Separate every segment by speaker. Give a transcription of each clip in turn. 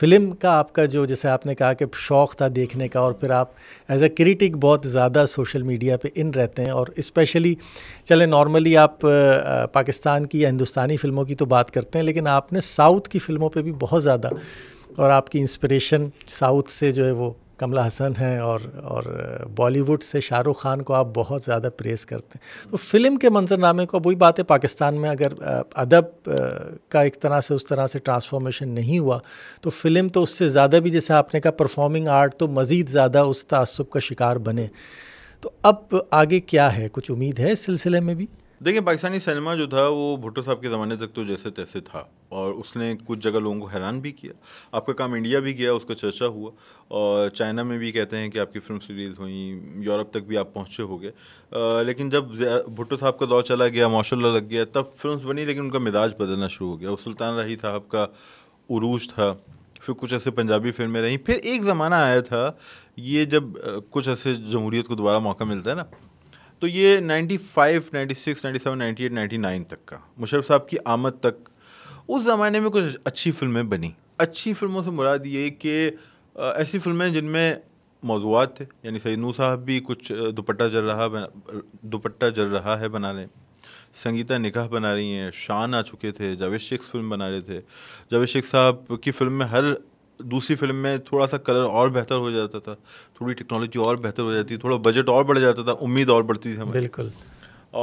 Speaker 1: Film का आपका जो जैसे आपने कहा कि शौक़ था देखने का और फिर आप एज ए क्रिटिक बहुत ज़्यादा सोशल मीडिया पे इन रहते हैं और इस्पेशली चले नॉर्मली आप पाकिस्तान की या हिंदुस्तानी फ़िल्मों की तो बात करते हैं लेकिन आपने साउथ की फ़िल्मों पे भी बहुत ज़्यादा और आपकी इंस्पिरेशन साउथ से जो है वो कमला हसन हैं और और बॉलीवुड से शाहरुख खान को आप बहुत ज़्यादा प्रेस करते हैं तो फिल्म के मंजरनामे को वही बात है पाकिस्तान में अगर अदब का एक तरह से उस तरह से ट्रांसफॉर्मेशन नहीं हुआ तो फिल्म तो उससे ज़्यादा भी जैसे आपने कहा परफॉर्मिंग आर्ट तो मज़ीद ज़्यादा उस तसब का शिकार बने तो अब आगे क्या है कुछ उम्मीद है इस सिलसिले में भी
Speaker 2: देखिए पाकिस्तानी सिनेमा जो था वो भुट्टो साहब के ज़माने तक तो जैसे तैसे था और उसने कुछ जगह लोगों को हैरान भी किया आपका काम इंडिया भी गया उसका चर्चा हुआ और चाइना में भी कहते हैं कि आपकी फिल्म सीरीज़ हुई यूरोप तक भी आप पहुंचे हो गए लेकिन जब भुट्टो साहब का दौर चला गया माशा लग गया तब फिल्म बनी लेकिन उनका मिजाज बदलना शुरू हो गया सुल्तान रही साहब का उरूज था फिर कुछ ऐसे पंजाबी फिल्में रहीं फिर एक ज़माना आया था ये जब कुछ ऐसे जमहूरीत को दोबारा मौका मिलता है ना तो ये 95, 96, 97, 98, 99 तक का मुशरफ साहब की आमद तक उस ज़माने में कुछ अच्छी फिल्में बनी अच्छी फिल्मों से मुराद ये कि ऐसी फिल्में जिनमें मौजूद थे यानी सैद नू साहब भी कुछ दुपट्टा जल रहा दुपट्टा जल रहा है बना लें संगीता निकाह बना रही हैं शान आ चुके थे जावेद शेख फिल्म बना रहे थे जावेद शेख साहब की फिल्म में हर दूसरी फिल्म में थोड़ा सा कलर और बेहतर हो जाता था थोड़ी टेक्नोलॉजी और बेहतर हो जाती थोड़ा बजट और बढ़ जाता था उम्मीद और बढ़ती थी हमें बिल्कुल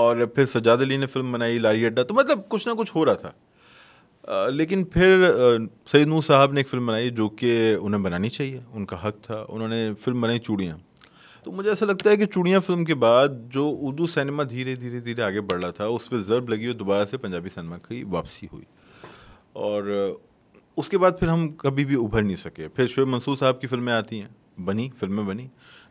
Speaker 2: और फिर सजाद अली ने फिल्म बनाई लारी अड्डा तो मतलब कुछ ना कुछ हो रहा था लेकिन फिर सईद नूर साहब ने एक फ़िल्म बनाई जो कि उन्हें बनानी चाहिए उनका हक था उन्होंने फ़िल्म बनाई चूड़ियाँ तो मुझे ऐसा लगता है कि चूड़ियाँ फिल्म के बाद जो उर्दू सिनेमा धीरे धीरे धीरे आगे बढ़ रहा था उस पर ज़रब लगी और दोबारा से पंजाबी सिनेमा की वापसी हुई और उसके बाद फिर हम कभी भी उभर नहीं सके फिर शुभ मंसूर साहब की फिल्में आती हैं बनी फिल्में बनी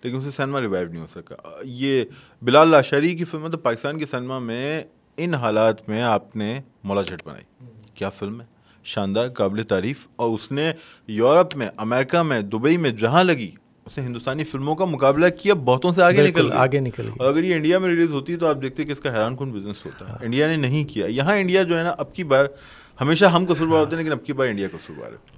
Speaker 2: लेकिन उससे सिनेमा रिवाइव नहीं हो सका ये बिलाल लाशरी की फिल्म मतलब पाकिस्तान के सिनेमा में इन हालात में आपने मौला झट बनाई क्या फिल्म है शानदार काबिल तारीफ और उसने यूरोप में अमेरिका में दुबई में जहाँ लगी उसने हिंदुस्तानी फिल्मों का मुकाबला किया बहुतों से आगे निकल आगे निकल और अगर ये इंडिया में रिलीज होती है तो आप देखते कि इसका हैरान कौन बिजनेस होता है हाँ। इंडिया ने नहीं किया यहाँ इंडिया जो है ना अब की बार हमेशा हम कसूरवार हाँ। होते हैं लेकिन अब की बार इंडिया कसूरवार है